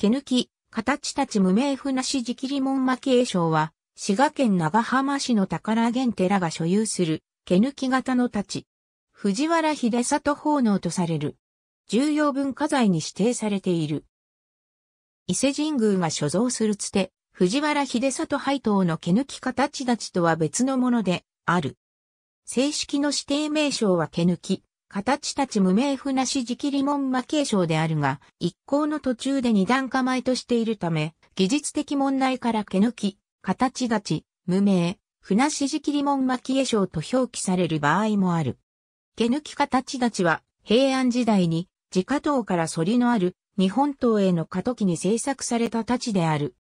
毛抜き、形たち無名船市直里門巻栄承は、滋賀県長浜市の宝源寺が所有する、毛抜き型の太刀。藤原秀里奉納とされる。重要文化財に指定されている。伊勢神宮が所蔵するつて、藤原秀里配当の毛抜き形立ちとは別のもので、ある。正式の指定名称は毛抜き。形たち無名船なし直理門巻継承であるが、一行の途中で二段構えとしているため、技術的問題から毛抜き、形立ち、無名、船なし直理門巻継承と表記される場合もある。毛抜き形立ちは、平安時代に、自家島から反りのある、日本島への過渡期に制作された立ちである。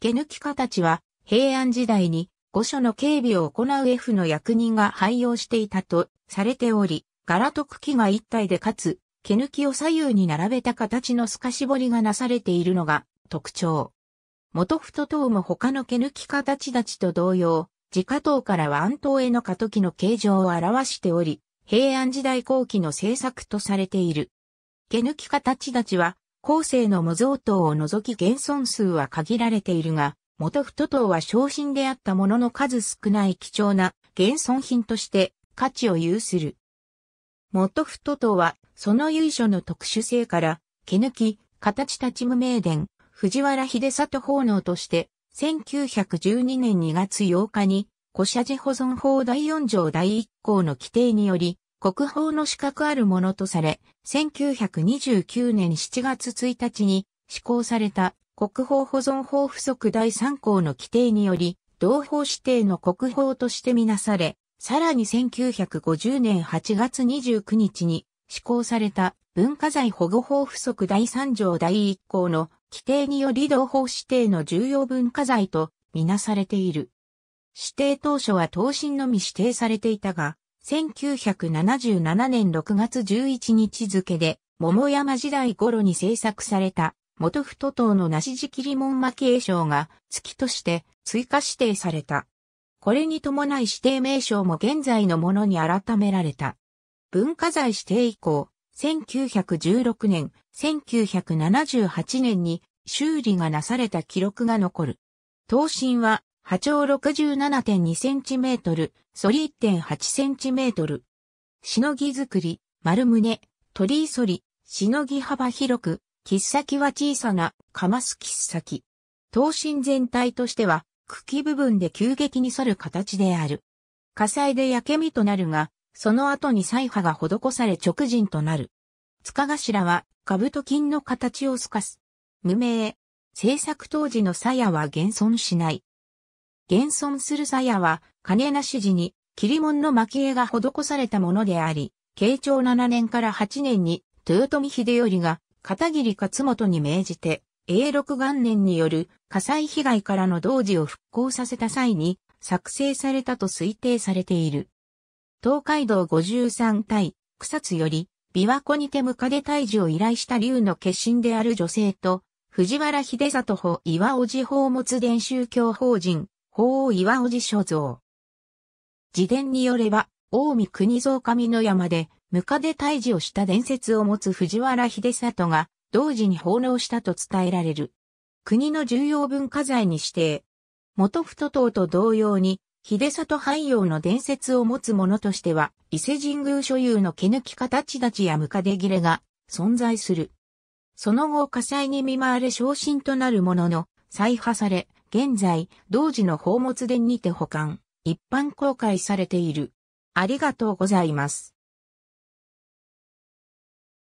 毛抜き形は、平安時代に、御所の警備を行う F の役人が廃用していたとされており、柄と茎が一体でかつ、毛抜きを左右に並べた形の透かし彫りがなされているのが特徴。元太刀も他の毛抜き形立ちと同様、自家刀からは安刀への過渡期の形状を表しており、平安時代後期の製作とされている。毛抜き形立ちは、後世の模造刀を除き現存数は限られているが、元太刀は昇進であったものの数少ない貴重な現存品として価値を有する。元太とは、その由緒の特殊性から、毛抜き、形立ち無名伝、藤原秀里奉納として、1912年2月8日に、古社寺保存法第4条第1項の規定により、国宝の資格あるものとされ、1929年7月1日に施行された国宝保存法附則第3項の規定により、同法指定の国宝としてみなされ、さらに1950年8月29日に施行された文化財保護法附則第3条第1項の規定により同法指定の重要文化財とみなされている。指定当初は等身のみ指定されていたが、1977年6月11日付で、桃山時代頃に制作された、元太刀の梨地切門間継承が月として追加指定された。これに伴い指定名称も現在のものに改められた。文化財指定以降、1916年、1978年に修理がなされた記録が残る。刀身は波長 67.2cm、反り 1.8cm。しのぎ作り、丸胸、鳥居反り、しのぎ幅広く、切っ先は小さな、かます切っ先。刀身全体としては、茎部分で急激に反る形である。火災で焼け身となるが、その後に彩波が施され直人となる。塚頭は、兜金の形を透かす。無名。制作当時の鞘は現存しない。現存する鞘は、金なし時に、霧門の蒔絵が施されたものであり、慶長7年から8年に、豊臣秀頼が、片桐勝元に命じて、永禄元年による火災被害からの同時を復興させた際に作成されたと推定されている。東海道53対草津より、琵琶湖にてムカデ退治を依頼した竜の決心である女性と、藤原秀里法岩尾寺宝物伝宗教法人、法王岩尾寺所蔵。自伝によれば、大見国蔵上の山で、ムカデ退治をした伝説を持つ藤原秀里が、同時に奉納したと伝えられる。国の重要文化財に指定。元太刀と同様に、秀里廃用の伝説を持つ者としては、伊勢神宮所有の毛抜き形立ちやムカデ切れが存在する。その後火災に見舞われ昇進となるものの、再破され、現在、同時の宝物殿にて保管、一般公開されている。ありがとうございます。